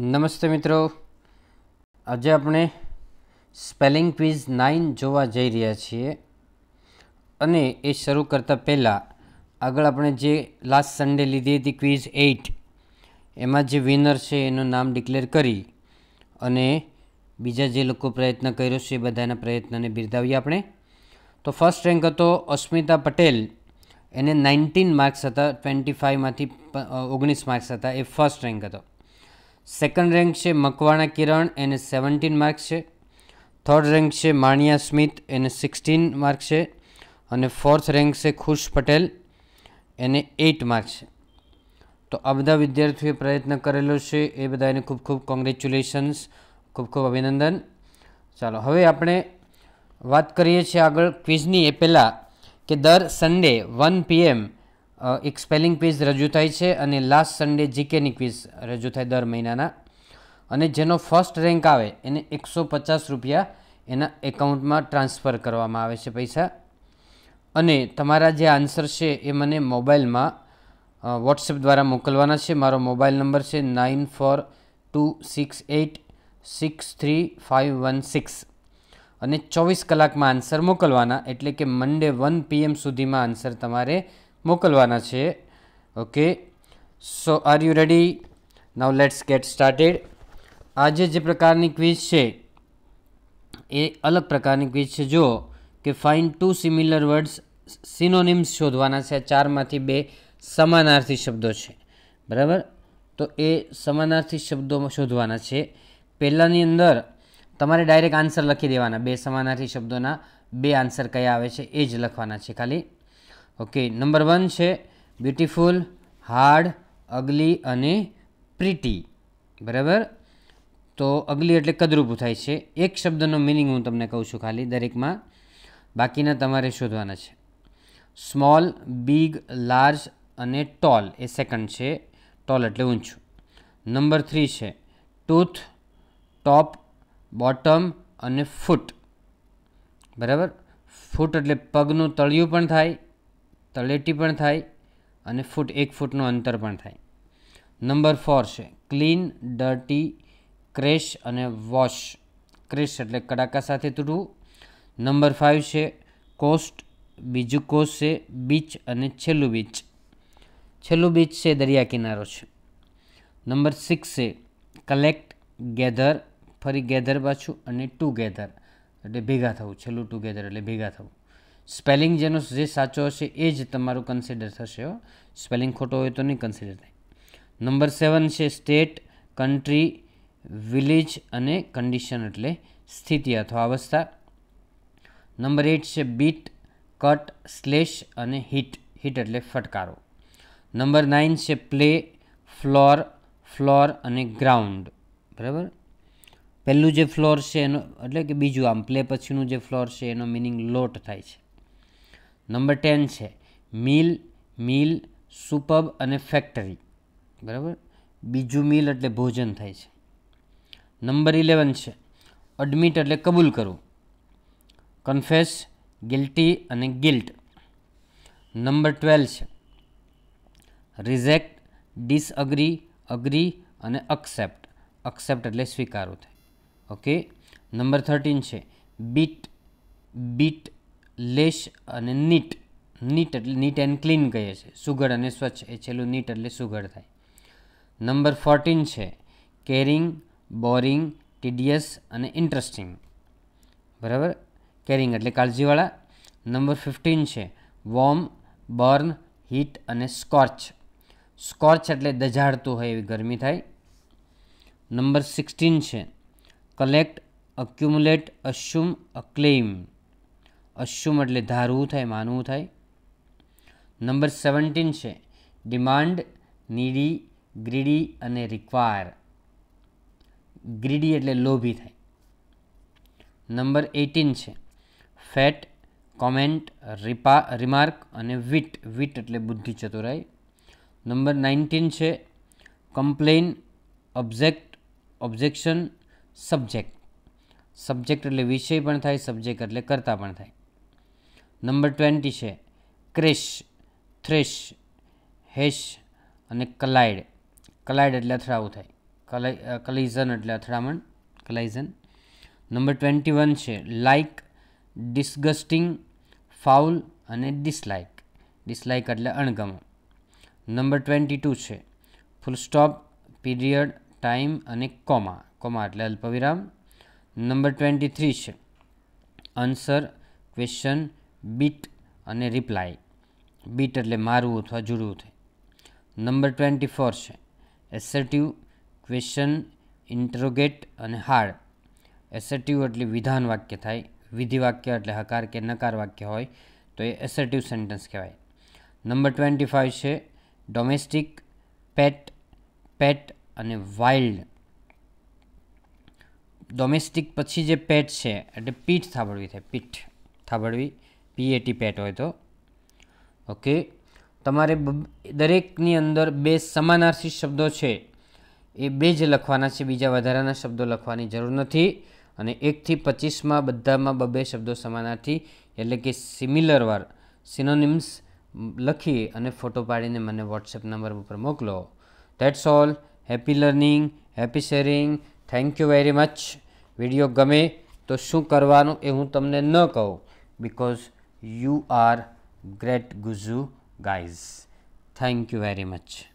નમસ્તે મિત્રો આજે આપણે સ્પેલિંગ ક્વિઝ નાઇન જોવા જઈ રહ્યા છીએ અને એ શરૂ કરતાં પહેલાં આગળ આપણે જે લાસ્ટ સન્ડે લીધી હતી ક્વિઝ એઇટ એમાં જે વિનર છે એનું નામ ડિક્લેર કરી અને બીજા જે લોકો પ્રયત્ન કર્યો છે એ બધાના પ્રયત્નને બિરદાવીએ આપણે તો ફર્સ્ટ રેન્ક હતો અસ્મિતા પટેલ એને નાઇન્ટીન માર્ક્સ હતા ટ્વેન્ટી ફાઇવમાંથી ઓગણીસ માર્ક્સ હતા એ ફર્સ્ટ રેન્ક હતો સેકન્ડ રેન્ક છે મકવાણા કિરણ એને સેવન્ટીન માર્ક્સ છે થર્ડ રેન્ક છે માણિયા સ્મિથ એને સિક્સટીન માર્ક છે અને ફોર્થ રેન્ક છે ખુશ પટેલ એને એઇટ માર્ક છે તો આ બધા વિદ્યાર્થીઓએ પ્રયત્ન કરેલો છે એ બધા એને ખૂબ ખૂબ કોંગ્રેચ્યુલેશન્સ ખૂબ ખૂબ અભિનંદન ચાલો હવે આપણે વાત કરીએ છીએ આગળ ક્વિઝની એ પહેલાં કે દર સન્ડે વન પીએમ એક સ્પેલિંગ પેજ રજૂ થાય છે અને લાસ્ટ સન્ડે જીકેની ક્વિઝ રજૂ થાય દર મહિનાના અને જેનો ફર્સ્ટ રેન્ક આવે એને એકસો પચાસ રૂપિયા એના એકાઉન્ટમાં ટ્રાન્સફર કરવામાં આવે છે પૈસા અને તમારા જે આન્સર છે એ મને મોબાઈલમાં વોટ્સએપ દ્વારા મોકલવાના છે મારો મોબાઈલ નંબર છે nine four two six eight six three five one six અને ચોવીસ કલાકમાં આન્સર મોકલવાના એટલે કે મંડે વન પીએમ સુધીમાં આન્સર તમારે મોકલવાના છે okay so are you ready now let's get started આજે જે પ્રકારની ક્વિઝ છે એ અલગ પ્રકારની ક્વિઝ છે જુઓ કે find two similar words synonyms શોધવાના છે ચારમાંથી બે સમાનાર્થી શબ્દો છે બરાબર તો એ સમાનાર્થી શબ્દોમાં શોધવાના છે પહેલાંની અંદર તમારે ડાયરેક્ટ આન્સર લખી દેવાના બે સમાનાર્થી શબ્દોના બે આન્સર કયા આવે છે એ જ લખવાના છે ખાલી ઓકે નંબર વન છે બ્યુટિફુલ હાર્ડ અગલી અને પ્રિટી બરાબર તો અગલી એટલે કદરૂપું થાય છે એક શબ્દનો મિનિંગ હું તમને કહું છું ખાલી દરેકમાં બાકીના તમારે શોધવાના છે સ્મોલ બિગ લાર્જ અને ટોલ એ સેકન્ડ છે ટોલ એટલે ઊંચું નંબર થ્રી છે ટૂથ ટોપ બોટમ અને ફૂટ બરાબર ફૂટ એટલે પગનું તળિયું પણ થાય તળેટી પણ થાય અને ફૂટ એક ફૂટનું અંતર પણ થાય નંબર ફોર છે ક્લીન ડર્ટી ક્રેશ અને વોશ ક્રેશ એટલે કડાકા સાથે તૂટવું નંબર ફાઇવ છે કોસ્ટ બીજું કોસ્ટ છે બીચ અને છેલ્લું બીચ છેલ્લું બીચ છે દરિયા કિનારો છે નંબર સિક્સ છે કલેક્ટ ગેધર ફરી ગેધર પાછું અને ટુગેધર એટલે ભેગા થવું છેલ્લું ટુગેધર એટલે ભેગા થવું સ્પેલિંગ જેનો જે સાચો હશે એ જ તમારું કન્સિડર થશે સ્પેલિંગ ખોટો હોય તો નહીં કન્સિડર થાય નંબર સેવન છે સ્ટેટ કન્ટ્રી વિલેજ અને કન્ડિશન એટલે સ્થિતિ અથવા અવસ્થા નંબર એટ છે બીટ કટ સ્લેશ અને હિટ હિટ એટલે ફટકારો નંબર નાઇન છે પ્લે ફ્લોર ફ્લોર અને ગ્રાઉન્ડ બરાબર પહેલું જે ફ્લોર છે એનો એટલે કે બીજું આમ પ્લે પછીનું જે ફ્લોર છે એનો મિનિંગ લોટ થાય છે નંબર ટેન છે મિલ મિલ સુપબ અને ફેક્ટરી બરાબર બીજું મિલ એટલે ભોજન થાય છે નંબર ઇલેવન છે એડમિટ એટલે કબૂલ કરવું કન્ફેસ ગિલ્ટી અને ગિલ્ટ નંબર ટ્વેલ્વ છે રિઝેક્ટ ડિસઅગ્રી અગ્રી અને અક્સેપ્ટ અક્સેપ્ટ એટલે સ્વીકારવું થાય ઓકે નંબર થર્ટીન છે બીટ બીટ લેશ અને નીટ નીટ એટલે નીટ એન્ડ ક્લીન કહીએ છીએ સુઘડ અને સ્વચ્છ એ છેલ્લું નીટ એટલે સુઘડ થાય નંબર ફોર્ટીન છે કેરિંગ બોરિંગ ટીડીયસ અને ઇન્ટરેસ્ટિંગ બરાબર કેરિંગ એટલે કાળજીવાળા નંબર ફિફ્ટીન છે વોર્મ બર્ન હીટ અને સ્કોર્ચ સ્કોર્ચ એટલે દજાડતું હોય એવી ગરમી થાય નંબર સિક્સટીન છે collect accumulate assume acclaim assume એટલે ધારવું થાય માનવું થાય નંબર સેવન્ટીન છે ડિમાન્ડ નીડી ગ્રીડી અને રિક્વાયર ગ્રીડી એટલે લોભી થાય નંબર એટીન છે ફેટ કોમેન્ટ રિપા રિમાર્ક અને વિટ વિટ એટલે બુદ્ધિ ચતુરાઈ નંબર નાઇન્ટીન છે complain object objection subject subject એટલે વિષય પણ થાય સબ્જેક્ટ એટલે કરતાં પણ થાય નંબર ટ્વેન્ટી છે ક્રિશ થ્રિશ હેશ અને કલાઇડ કલાઇડ એટલે અથડાવું થાય કલાઈ કલિઝન એટલે અથડામણ કલાઇઝન નંબર ટ્વેન્ટી વન છે લાઇક ડિસ્ગસ્ટિંગ ફાઉલ અને ડિસલાઇક ડિસલાઇક એટલે અણગમો નંબર ટ્વેન્ટી ટુ છે ફૂલ સ્ટોપ પીરિયડ ટાઈમ અને કોમા કોમા એટલે અલ્પવિરામ નંબર ટ્વેન્ટી થ્રી છે આન્સર ક્વેશ્ચન બીટ અને રિપ્લાય બીટ એટલે મારવું અથવા જુડવું થાય નંબર ટ્વેન્ટી ફોર છે એસર્ટિવ ક્વેશ્ચન ઇન્ટરોગેટ અને હાર્ડ એસર્ટિવ એટલે વિધાન વાક્ય થાય વિધિ વાક્ય એટલે હકાર કે નકાર વાક્ય હોય તો એ એસર્ટિવ સેન્ટેન્સ કહેવાય નંબર ટ્વેન્ટી ફાઇવ છે ડોમેસ્ટિક પેટ પેટ અને વાઇલ્ડ ડોમેસ્ટિક પછી જે પેટ છે એટલે પીઠ થાબડવી થાય પીઠ થાબડવી પીએટી પેટ હોય તો ઓકે તમારે દરેકની અંદર બે સમાનાર્થી શબ્દો છે એ બે જ લખવાના છે બીજા વધારાના શબ્દો લખવાની જરૂર નથી અને એકથી પચીસમાં બધામાં બબે શબ્દો સમાનાર્થી એટલે કે સિમિલર વાર સિનોનિમ્સ લખી અને ફોટો પાડીને મને વોટ્સએપ નંબર ઉપર મોકલો that's all happy learning happy sharing thank you very much video ગમે તો શું કરવાનું એ હું તમને ન કહું because you are great guzu guys thank you very much